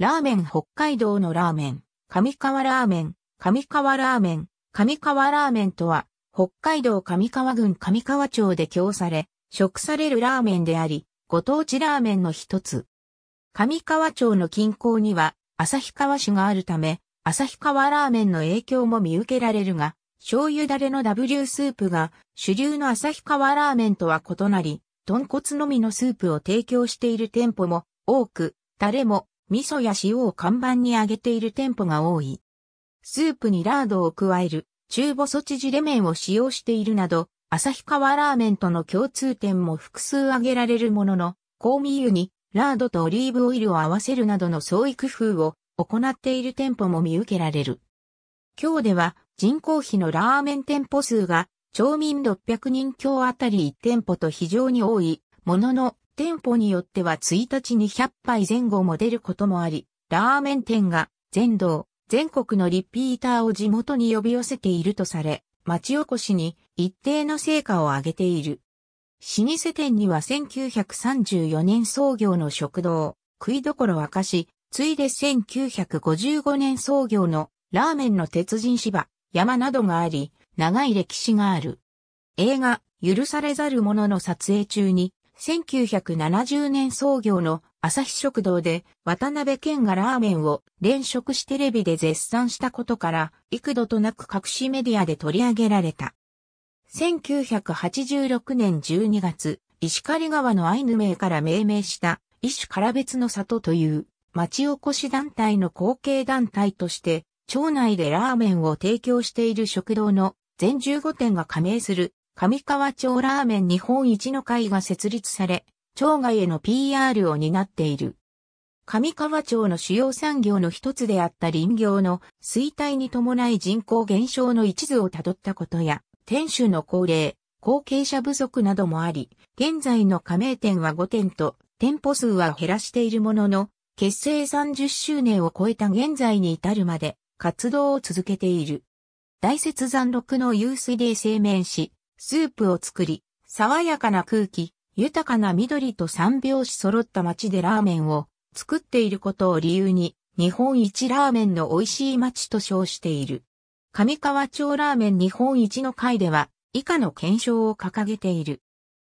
ラーメン北海道のラーメン、上川ラーメン、上川ラーメン、上川ラーメンとは、北海道上川郡上川町で供され、食されるラーメンであり、ご当地ラーメンの一つ。上川町の近郊には、旭川市があるため、旭川ラーメンの影響も見受けられるが、醤油だれの W スープが主流の旭川ラーメンとは異なり、豚骨のみのスープを提供している店舗も多く、タレも味噌や塩を看板に揚げている店舗が多い。スープにラードを加える中細縮れ麺を使用しているなど、旭川ラーメンとの共通点も複数挙げられるものの、香味油にラードとオリーブオイルを合わせるなどの創意工夫を行っている店舗も見受けられる。今日では人口比のラーメン店舗数が町民600人強あたり1店舗と非常に多いものの店舗によっては1日に100杯前後も出ることもあり、ラーメン店が全道、全国のリピーターを地元に呼び寄せているとされ、町おこしに一定の成果を上げている。老舗店には1934年創業の食堂、食いどころ若し、ついで1955年創業のラーメンの鉄人芝、山などがあり、長い歴史がある。映画、許されざる者の撮影中に、1970年創業の朝日食堂で渡辺県がラーメンを連食しテレビで絶賛したことから幾度となく隠しメディアで取り上げられた。1986年12月、石狩川のアイヌ名から命名した石ら別の里という町おこし団体の後継団体として町内でラーメンを提供している食堂の全15店が加盟する上川町ラーメン日本一の会が設立され、町外への PR を担っている。上川町の主要産業の一つであった林業の衰退に伴い人口減少の一途をたどったことや、店主の高齢、後継者不足などもあり、現在の加盟店は5店と、店舗数は減らしているものの、結成30周年を超えた現在に至るまで活動を続けている。大雪山麓の湧水で製麺し、スープを作り、爽やかな空気、豊かな緑と三拍子揃った街でラーメンを作っていることを理由に、日本一ラーメンの美味しい街と称している。上川町ラーメン日本一の会では、以下の検証を掲げている。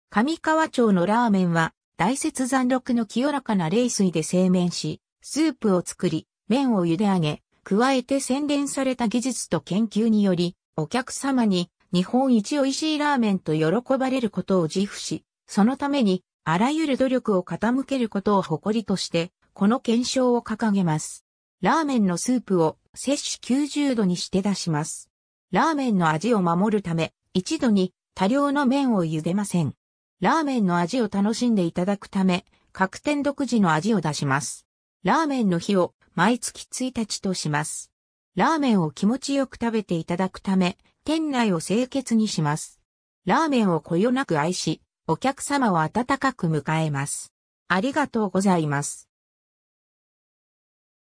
上川町のラーメンは、大雪山麓の清らかな冷水で製麺し、スープを作り、麺を茹で上げ、加えて洗練された技術と研究により、お客様に日本一美味しいラーメンと喜ばれることを自負し、そのためにあらゆる努力を傾けることを誇りとして、この検証を掲げます。ラーメンのスープを摂取90度にして出します。ラーメンの味を守るため、一度に多量の麺を茹でません。ラーメンの味を楽しんでいただくため、各店独自の味を出します。ラーメンの日を毎月1日とします。ラーメンを気持ちよく食べていただくため、店内を清潔にします。ラーメンをこよなく愛し、お客様を温かく迎えます。ありがとうございます。